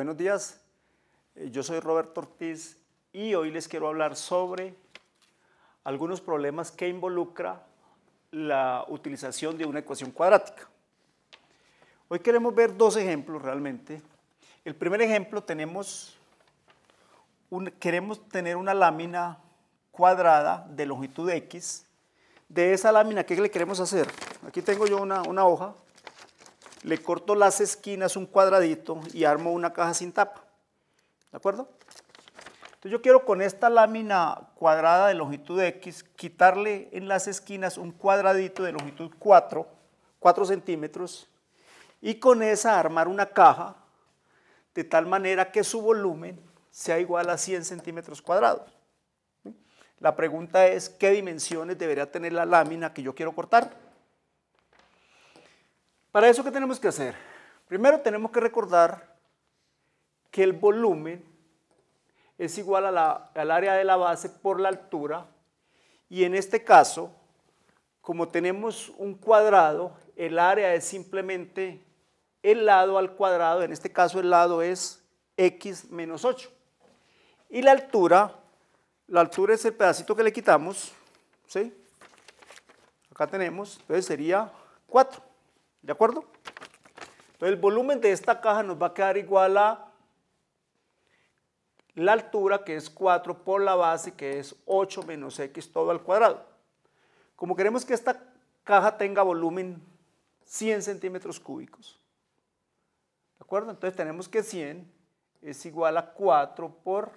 Buenos días, eh, yo soy Roberto Ortiz y hoy les quiero hablar sobre algunos problemas que involucra la utilización de una ecuación cuadrática. Hoy queremos ver dos ejemplos realmente. El primer ejemplo tenemos queremos tener una lámina cuadrada de longitud x. De esa lámina, ¿qué le queremos hacer? Aquí tengo yo una, una hoja le corto las esquinas un cuadradito y armo una caja sin tapa. ¿De acuerdo? Entonces yo quiero con esta lámina cuadrada de longitud X quitarle en las esquinas un cuadradito de longitud 4, 4 centímetros, y con esa armar una caja de tal manera que su volumen sea igual a 100 centímetros cuadrados. La pregunta es, ¿qué dimensiones debería tener la lámina que yo quiero cortar? Para eso, ¿qué tenemos que hacer? Primero tenemos que recordar que el volumen es igual al área de la base por la altura y en este caso, como tenemos un cuadrado, el área es simplemente el lado al cuadrado, en este caso el lado es x menos 8. Y la altura, la altura es el pedacito que le quitamos, ¿sí? Acá tenemos, entonces sería 4. ¿De acuerdo? Entonces el volumen de esta caja nos va a quedar igual a la altura que es 4 por la base que es 8 menos x todo al cuadrado. Como queremos que esta caja tenga volumen 100 centímetros cúbicos, ¿de acuerdo? Entonces tenemos que 100 es igual a 4 por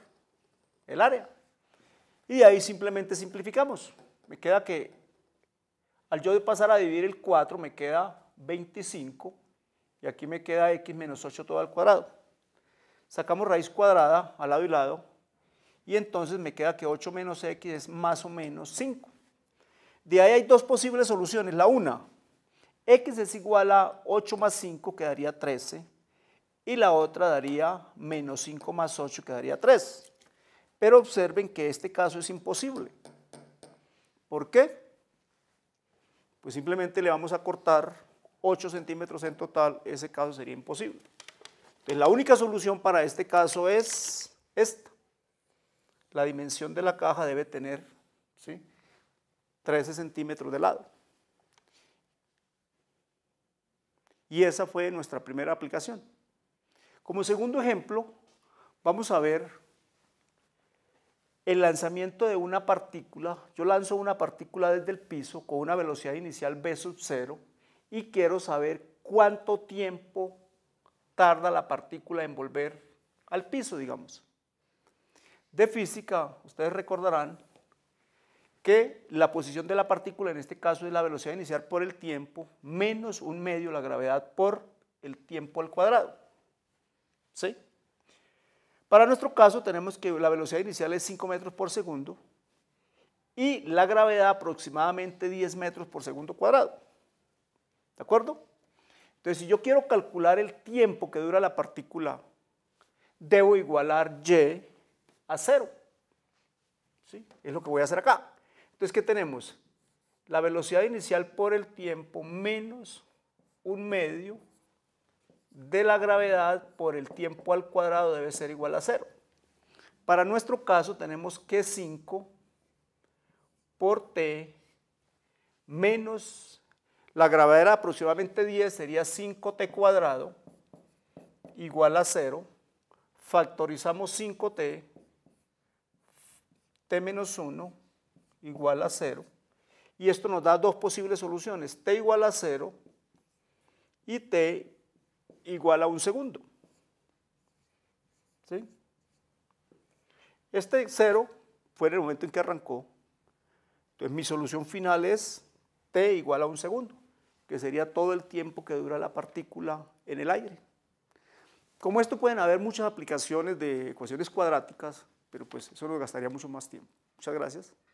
el área. Y ahí simplemente simplificamos. Me queda que al yo pasar a dividir el 4 me queda 25 y aquí me queda x menos 8 todo al cuadrado. Sacamos raíz cuadrada al lado y lado y entonces me queda que 8 menos x es más o menos 5. De ahí hay dos posibles soluciones. La una, x es igual a 8 más 5 quedaría 13 y la otra daría menos 5 más 8 quedaría 3. Pero observen que este caso es imposible. ¿Por qué? Pues simplemente le vamos a cortar 8 centímetros en total, ese caso sería imposible. la única solución para este caso es esta. La dimensión de la caja debe tener 13 centímetros de lado. Y esa fue nuestra primera aplicación. Como segundo ejemplo, vamos a ver el lanzamiento de una partícula. Yo lanzo una partícula desde el piso con una velocidad inicial b sub 0 y quiero saber cuánto tiempo tarda la partícula en volver al piso, digamos. De física, ustedes recordarán que la posición de la partícula en este caso es la velocidad inicial por el tiempo menos un medio la gravedad por el tiempo al cuadrado. ¿Sí? Para nuestro caso tenemos que la velocidad inicial es 5 metros por segundo y la gravedad aproximadamente 10 metros por segundo cuadrado. ¿De acuerdo? Entonces, si yo quiero calcular el tiempo que dura la partícula, debo igualar y a cero. ¿Sí? Es lo que voy a hacer acá. Entonces, ¿qué tenemos? La velocidad inicial por el tiempo menos un medio de la gravedad por el tiempo al cuadrado debe ser igual a cero. Para nuestro caso tenemos que 5 por t menos la gravedad era aproximadamente 10, sería 5t cuadrado igual a 0. Factorizamos 5t, t menos 1 igual a 0. Y esto nos da dos posibles soluciones, t igual a 0 y t igual a un segundo. ¿Sí? Este 0 fue en el momento en que arrancó. Entonces mi solución final es t igual a un segundo que sería todo el tiempo que dura la partícula en el aire. Como esto pueden haber muchas aplicaciones de ecuaciones cuadráticas, pero pues eso nos gastaría mucho más tiempo. Muchas gracias.